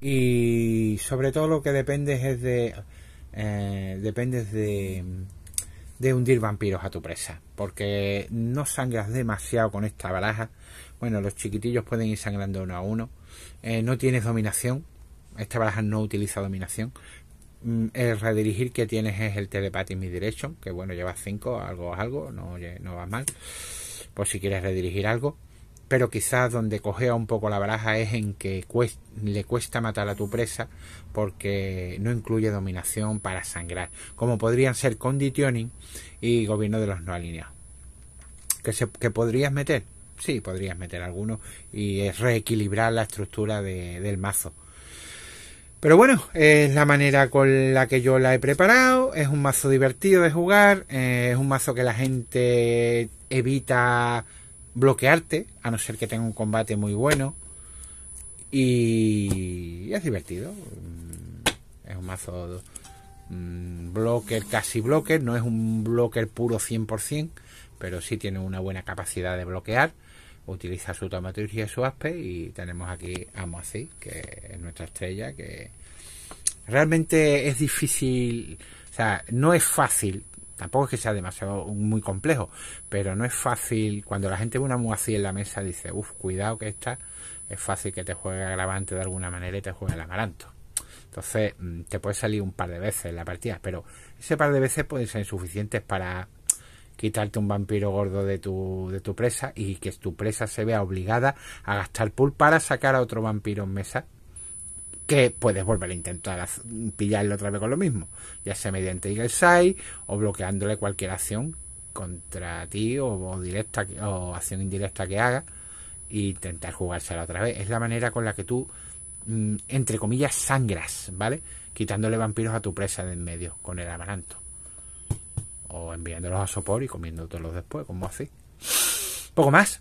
y sobre todo lo que dependes es de eh, dependes de de hundir vampiros a tu presa porque no sangras demasiado con esta baraja bueno los chiquitillos pueden ir sangrando uno a uno eh, no tienes dominación esta baraja no utiliza dominación mm, el redirigir que tienes es el mi direction, que bueno llevas 5 algo algo no, no vas mal por pues si quieres redirigir algo pero quizás donde cogea un poco la baraja es en que le cuesta matar a tu presa porque no incluye dominación para sangrar, como podrían ser conditioning y gobierno de los no alineados. ¿Que, podrías meter? Sí, podrías meter algunos y reequilibrar la estructura del mazo. Pero bueno, es la manera con la que yo la he preparado. Es un mazo divertido de jugar. Eh, es un mazo que la gente evita bloquearte, a no ser que tenga un combate muy bueno. Y es divertido. Mm, es un mazo mm, blocker, casi blocker, no es un blocker puro 100%, pero sí tiene una buena capacidad de bloquear. Utiliza su taumaturgia y su aspe y tenemos aquí a que es nuestra estrella, que realmente es difícil, o sea, no es fácil Tampoco es que sea demasiado muy complejo, pero no es fácil. Cuando la gente ve una MUA así en la mesa, dice, uff, cuidado que esta es fácil que te juegue agravante de alguna manera y te juegue el amaranto. Entonces, mm, te puede salir un par de veces en la partida, pero ese par de veces pueden ser insuficientes para quitarte un vampiro gordo de tu, de tu presa y que tu presa se vea obligada a gastar pool para sacar a otro vampiro en mesa que puedes volver a intentar pillarle otra vez con lo mismo, ya sea mediante el Sight o bloqueándole cualquier acción contra ti o, directa o acción indirecta que haga e intentar jugársela otra vez. Es la manera con la que tú, mm, entre comillas, sangras, ¿vale? Quitándole vampiros a tu presa de en medio con el amaranto. O enviándolos a sopor y comiéndotelos después, como así. Poco más.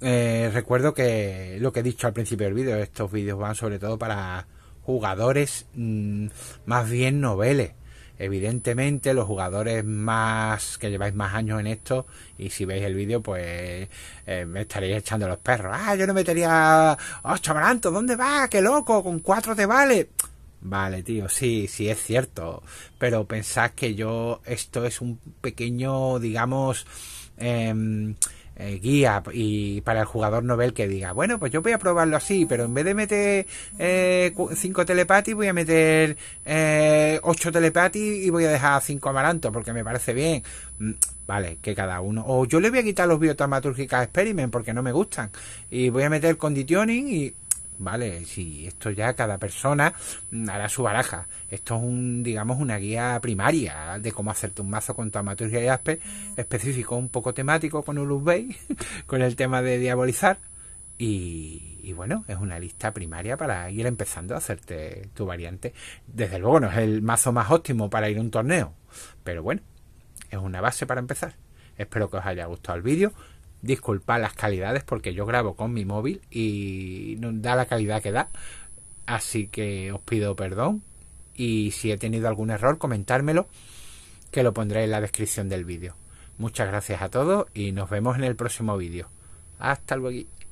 Eh, recuerdo que lo que he dicho al principio del vídeo, estos vídeos van sobre todo para jugadores mm, más bien noveles. Evidentemente, los jugadores más que lleváis más años en esto, y si veis el vídeo, pues eh, me estaréis echando los perros. Ah, yo no metería. ¡Oh, branto, ¿Dónde va? ¡Qué loco! ¡Con cuatro te vale! Vale, tío, sí, sí es cierto. Pero pensad que yo, esto es un pequeño, digamos, em, eh, guía y para el jugador novel que diga, bueno, pues yo voy a probarlo así, pero en vez de meter 5 eh, telepatías voy a meter 8 eh, telepatis y voy a dejar 5 amarantos porque me parece bien. Mm, vale, que cada uno. O yo le voy a quitar los biotamatúrgicas experiment porque no me gustan. Y voy a meter conditioning y ¿vale? Si esto ya cada persona hará su baraja. Esto es un, digamos, una guía primaria de cómo hacerte un mazo con taumaturgia y aspe específico, un poco temático con un Bay, con el tema de diabolizar. Y, y, bueno, es una lista primaria para ir empezando a hacerte tu variante. Desde luego no es el mazo más óptimo para ir a un torneo, pero bueno, es una base para empezar. Espero que os haya gustado el vídeo. Disculpad las calidades porque yo grabo con mi móvil y da la calidad que da. Así que os pido perdón y si he tenido algún error comentármelo que lo pondré en la descripción del vídeo. Muchas gracias a todos y nos vemos en el próximo vídeo. Hasta luego.